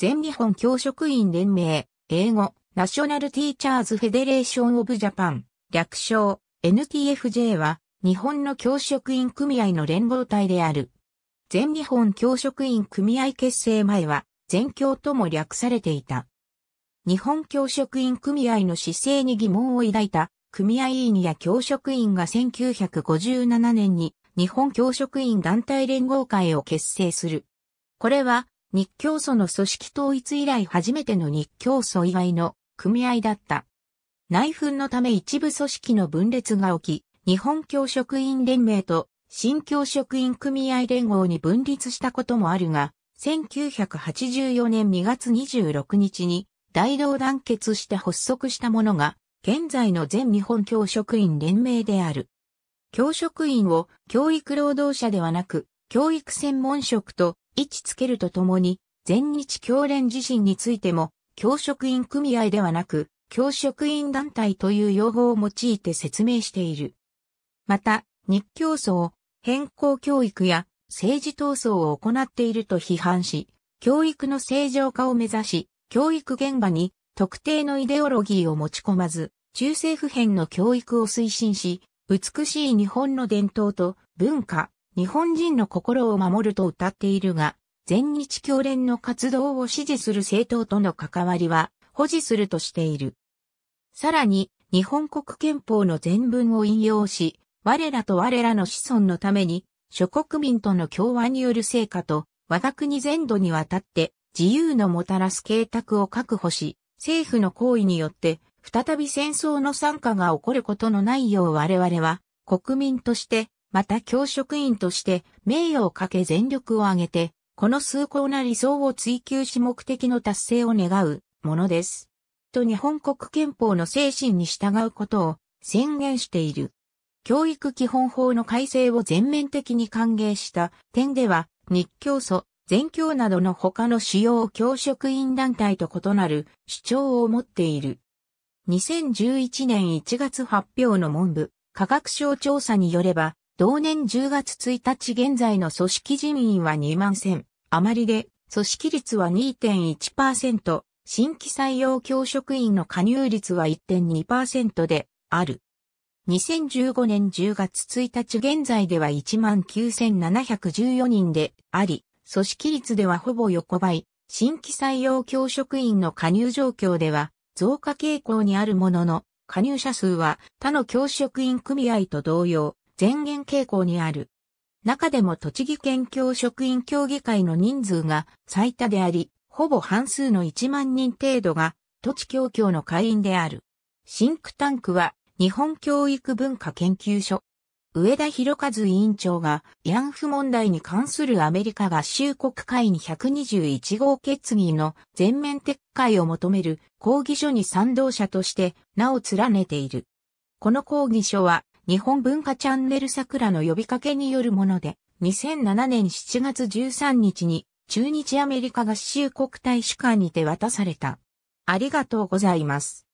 全日本教職員連盟、英語、ナショナルティーチャーズフェデレーションオブジャパン、略称、NTFJ は、日本の教職員組合の連合体である。全日本教職員組合結成前は、全教とも略されていた。日本教職員組合の姿勢に疑問を抱いた、組合員や教職員が1957年に、日本教職員団体連合会を結成する。これは、日教組の組織統一以来初めての日教組以外の組合だった。内紛のため一部組織の分裂が起き、日本教職員連盟と新教職員組合連合に分立したこともあるが、1984年2月26日に大同団結して発足したものが、現在の全日本教職員連盟である。教職員を教育労働者ではなく、教育専門職と位置付けるとともに、全日教連自身についても、教職員組合ではなく、教職員団体という用語を用いて説明している。また、日教層、変更教育や政治闘争を行っていると批判し、教育の正常化を目指し、教育現場に特定のイデオロギーを持ち込まず、中政府編の教育を推進し、美しい日本の伝統と文化、日本人の心を守ると歌っているが、全日教連の活動を支持する政党との関わりは保持するとしている。さらに、日本国憲法の全文を引用し、我らと我らの子孫のために、諸国民との共和による成果と、我が国全土にわたって自由のもたらす計画を確保し、政府の行為によって、再び戦争の参加が起こることのないよう我々は、国民としてまた教職員として名誉をかけ全力を挙げて、この崇高な理想を追求し目的の達成を願うものです。と日本国憲法の精神に従うことを宣言している。教育基本法の改正を全面的に歓迎した点では、日教祖、全教などの他の主要教職員団体と異なる主張を持っている。2011年1月発表の文部科学省調査によれば、同年10月1日現在の組織人員は2万1000、余りで、組織率は2.1%、新規採用教職員の加入率は1.2%で、ある。2015年10月1日現在では19,714人であり、組織率ではほぼ横ばい、新規採用教職員の加入状況では増加傾向にあるものの、加入者数は他の教職員組合と同様、前言傾向にある。中でも栃木県教職員協議会の人数が最多であり、ほぼ半数の1万人程度が、土地教協の会員である。シンクタンクは、日本教育文化研究所。上田博和委員長が、慰安婦問題に関するアメリカ合衆国会に121号決議の全面撤回を求める抗議書に賛同者として名を連ねている。この抗議書は日本文化チャンネル桜の呼びかけによるもので、2007年7月13日に中日アメリカ合衆国大使館にて渡された。ありがとうございます。